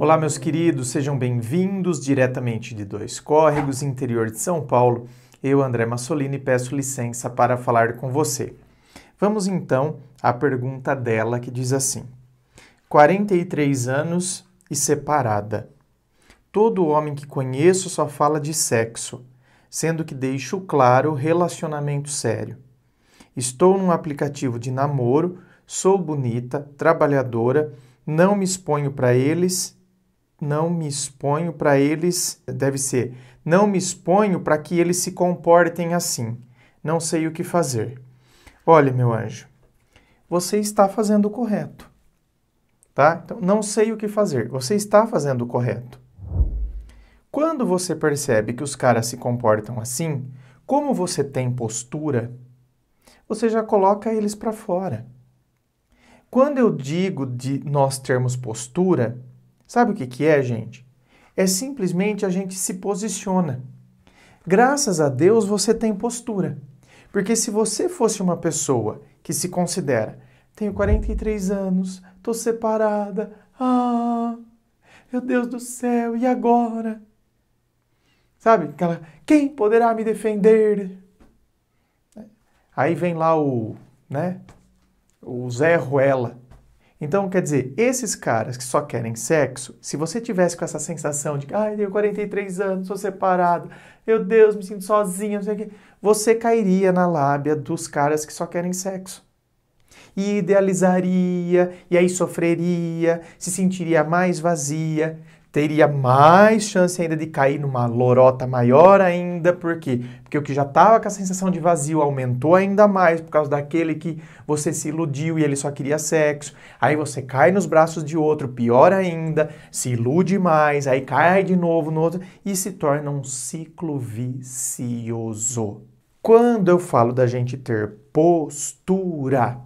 Olá, meus queridos, sejam bem-vindos diretamente de Dois Córregos, interior de São Paulo. Eu, André Massolini, peço licença para falar com você. Vamos então à pergunta dela que diz assim: 43 anos e separada. Todo homem que conheço só fala de sexo, sendo que deixo claro relacionamento sério. Estou num aplicativo de namoro, sou bonita, trabalhadora, não me exponho para eles não me exponho para eles, deve ser, não me exponho para que eles se comportem assim. Não sei o que fazer. Olha, meu anjo, você está fazendo o correto. Tá? Então, não sei o que fazer. Você está fazendo o correto. Quando você percebe que os caras se comportam assim, como você tem postura, você já coloca eles para fora. Quando eu digo de nós termos postura, Sabe o que, que é, gente? É simplesmente a gente se posiciona. Graças a Deus você tem postura. Porque se você fosse uma pessoa que se considera, tenho 43 anos, tô separada, ah, meu Deus do céu, e agora? Sabe? Aquela, quem poderá me defender? Aí vem lá o, né? O Zé Ruela. Então, quer dizer, esses caras que só querem sexo, se você tivesse com essa sensação de que, ai, tenho 43 anos, sou separado, meu Deus, me sinto sozinha, não sei o quê, você cairia na lábia dos caras que só querem sexo. E idealizaria, e aí sofreria, se sentiria mais vazia teria mais chance ainda de cair numa lorota maior ainda, por quê? Porque o que já estava com a sensação de vazio aumentou ainda mais por causa daquele que você se iludiu e ele só queria sexo. Aí você cai nos braços de outro, pior ainda, se ilude mais, aí cai de novo no outro e se torna um ciclo vicioso. Quando eu falo da gente ter postura,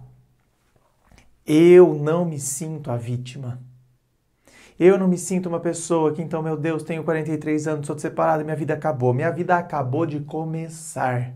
eu não me sinto a vítima. Eu não me sinto uma pessoa que, então, meu Deus, tenho 43 anos, sou separado, minha vida acabou. Minha vida acabou de começar.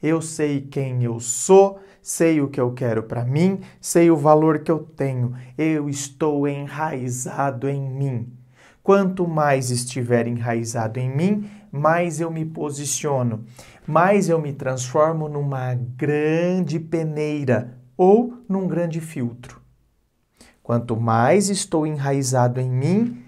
Eu sei quem eu sou, sei o que eu quero para mim, sei o valor que eu tenho. Eu estou enraizado em mim. Quanto mais estiver enraizado em mim, mais eu me posiciono, mais eu me transformo numa grande peneira ou num grande filtro. Quanto mais estou enraizado em mim,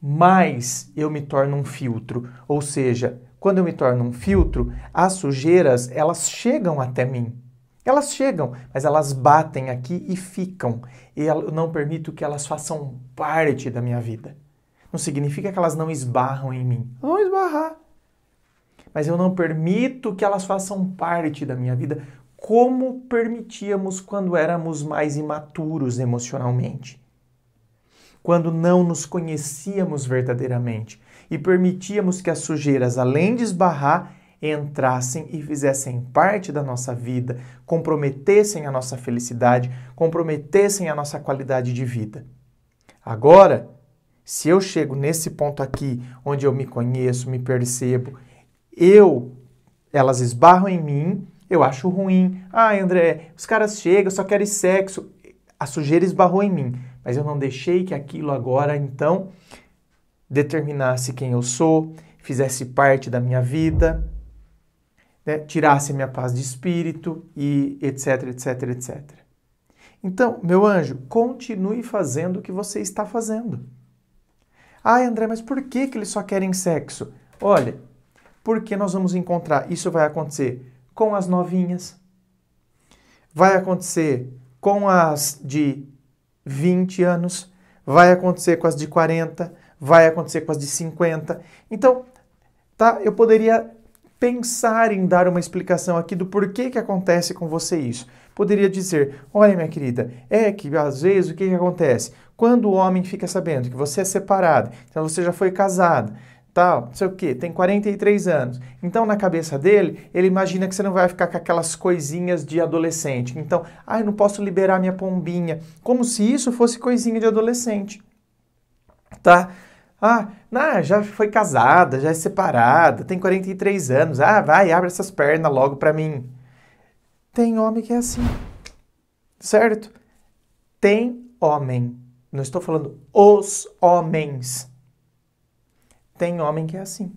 mais eu me torno um filtro. Ou seja, quando eu me torno um filtro, as sujeiras, elas chegam até mim. Elas chegam, mas elas batem aqui e ficam. E eu não permito que elas façam parte da minha vida. Não significa que elas não esbarram em mim. Vão esbarrar. Mas eu não permito que elas façam parte da minha vida como permitíamos quando éramos mais imaturos emocionalmente, quando não nos conhecíamos verdadeiramente e permitíamos que as sujeiras, além de esbarrar, entrassem e fizessem parte da nossa vida, comprometessem a nossa felicidade, comprometessem a nossa qualidade de vida. Agora, se eu chego nesse ponto aqui, onde eu me conheço, me percebo, eu, elas esbarram em mim eu acho ruim. Ai, André, os caras chegam, só querem sexo. A sujeira esbarrou em mim, mas eu não deixei que aquilo agora, então, determinasse quem eu sou, fizesse parte da minha vida, né? tirasse a minha paz de espírito e etc, etc, etc. Então, meu anjo, continue fazendo o que você está fazendo. Ai, André, mas por que, que eles só querem sexo? Olha, porque nós vamos encontrar, isso vai acontecer com as novinhas. Vai acontecer com as de 20 anos, vai acontecer com as de 40, vai acontecer com as de 50. Então, tá, eu poderia pensar em dar uma explicação aqui do porquê que acontece com você isso. Poderia dizer, olha minha querida, é que às vezes o que, que acontece? Quando o homem fica sabendo que você é separado, então você já foi casado, tal, não sei o que, tem 43 anos. Então, na cabeça dele, ele imagina que você não vai ficar com aquelas coisinhas de adolescente. Então, ah, eu não posso liberar minha pombinha. Como se isso fosse coisinha de adolescente. Tá? Ah, não, já foi casada, já é separada, tem 43 anos. Ah, vai, abre essas pernas logo pra mim. Tem homem que é assim. Certo? Tem homem. Não estou falando os homens tem homem que é assim.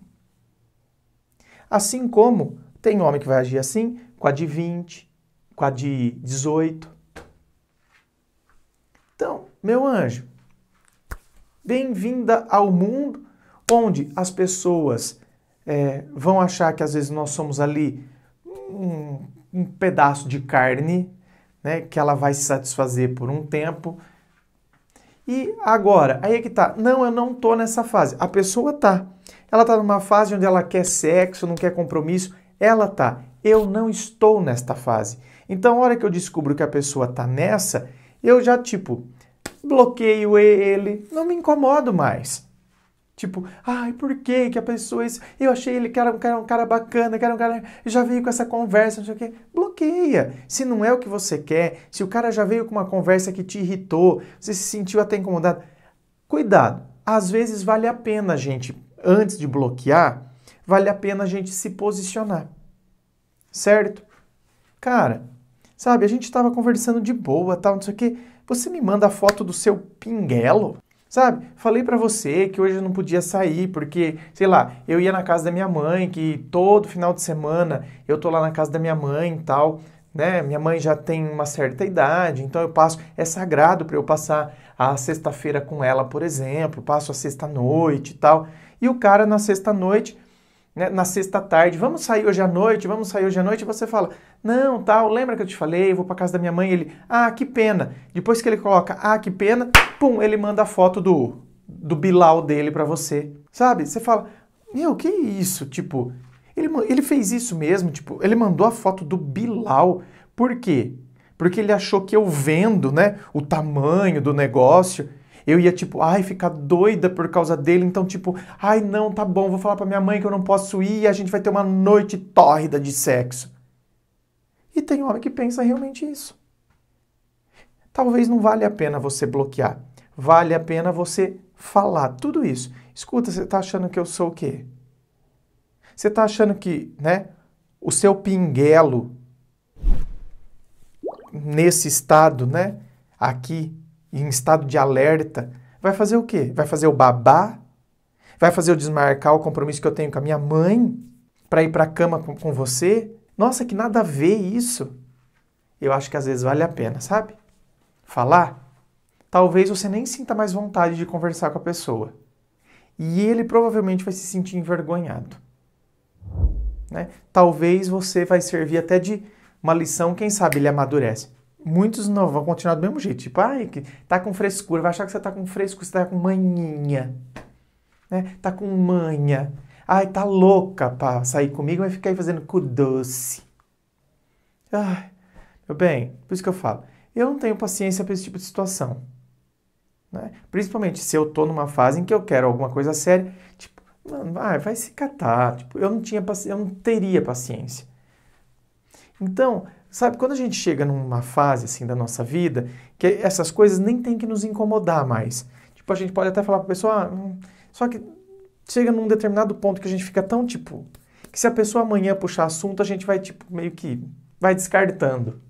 Assim como tem homem que vai agir assim com a de 20, com a de 18. Então, meu anjo, bem-vinda ao mundo onde as pessoas é, vão achar que às vezes nós somos ali um, um pedaço de carne, né, que ela vai se satisfazer por um tempo e agora, aí é que tá. Não, eu não tô nessa fase. A pessoa tá. Ela tá numa fase onde ela quer sexo, não quer compromisso. Ela tá. Eu não estou nesta fase. Então, a hora que eu descubro que a pessoa tá nessa, eu já tipo bloqueio ele, não me incomodo mais. Tipo, ai, por que que a pessoa. Isso? É eu achei ele que era um cara, um cara bacana, que era um cara. Já veio com essa conversa, não sei o quê. Bloqueia. Se não é o que você quer, se o cara já veio com uma conversa que te irritou, você se sentiu até incomodado. Cuidado. Às vezes vale a pena a gente, antes de bloquear, vale a pena a gente se posicionar. Certo? Cara, sabe, a gente estava conversando de boa, tal, não sei o quê. Você me manda a foto do seu pinguelo? Sabe? Falei para você que hoje eu não podia sair porque, sei lá, eu ia na casa da minha mãe, que todo final de semana eu tô lá na casa da minha mãe e tal, né? Minha mãe já tem uma certa idade, então eu passo, é sagrado para eu passar a sexta-feira com ela, por exemplo, passo a sexta noite e tal. E o cara na sexta noite né, na sexta tarde, vamos sair hoje à noite, vamos sair hoje à noite, você fala, não, tal, lembra que eu te falei, vou para casa da minha mãe, ele, ah, que pena. Depois que ele coloca, ah, que pena, pum, ele manda a foto do, do Bilal dele para você, sabe? Você fala, meu, que isso, tipo, ele, ele fez isso mesmo, tipo, ele mandou a foto do Bilal, por quê? Porque ele achou que eu vendo, né, o tamanho do negócio, eu ia tipo, ai, ficar doida por causa dele, então tipo, ai não, tá bom, vou falar para minha mãe que eu não posso ir e a gente vai ter uma noite tórrida de sexo. E tem homem que pensa realmente isso. Talvez não vale a pena você bloquear. Vale a pena você falar tudo isso. Escuta, você tá achando que eu sou o quê? Você tá achando que, né, o seu pinguelo nesse estado, né, aqui em estado de alerta, vai fazer o quê? Vai fazer o babá? Vai fazer eu desmarcar o compromisso que eu tenho com a minha mãe para ir para a cama com, com você? Nossa, que nada a ver isso. Eu acho que às vezes vale a pena, sabe? Falar. Talvez você nem sinta mais vontade de conversar com a pessoa. E ele provavelmente vai se sentir envergonhado. Né? Talvez você vai servir até de uma lição, quem sabe ele amadurece muitos não vão continuar do mesmo jeito. Tipo, ai, que tá com frescura, vai achar que você tá com fresco você tá com maninha, né? Tá com manha. Ai, tá louca pra sair comigo, vai ficar aí fazendo cu doce. Ai, meu bem, por isso que eu falo, eu não tenho paciência para esse tipo de situação. Né? Principalmente se eu tô numa fase em que eu quero alguma coisa séria, tipo, mano, vai, vai se catar. Tipo, eu não tinha eu não teria paciência. Então, Sabe, quando a gente chega numa fase assim da nossa vida, que essas coisas nem tem que nos incomodar mais. Tipo, a gente pode até falar para pessoa, ah, hum, só que chega num determinado ponto que a gente fica tão tipo, que se a pessoa amanhã puxar assunto, a gente vai tipo meio que vai descartando.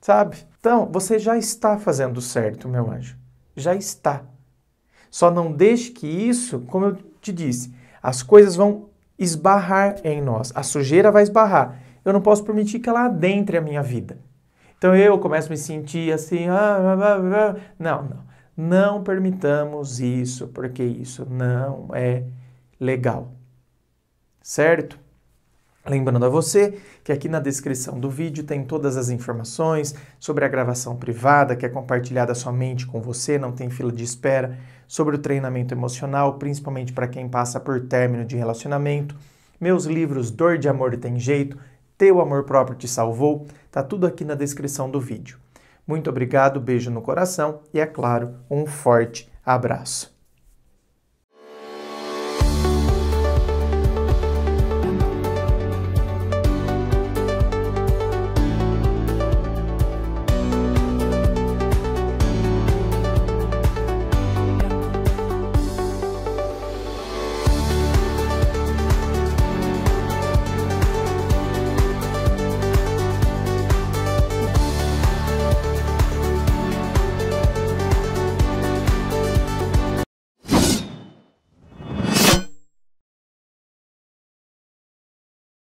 Sabe? Então, você já está fazendo certo, meu anjo. Já está. Só não deixe que isso, como eu te disse, as coisas vão esbarrar em nós. A sujeira vai esbarrar eu não posso permitir que ela adentre a minha vida. Então eu começo a me sentir assim, ah, blá, ah, blá, ah, ah, não, não. Não permitamos isso, porque isso não é legal. Certo? Lembrando a você que aqui na descrição do vídeo tem todas as informações sobre a gravação privada, que é compartilhada somente com você, não tem fila de espera, sobre o treinamento emocional, principalmente para quem passa por término de relacionamento, meus livros Dor de Amor Tem Jeito, teu amor próprio te salvou. Tá tudo aqui na descrição do vídeo. Muito obrigado, beijo no coração e, é claro, um forte abraço.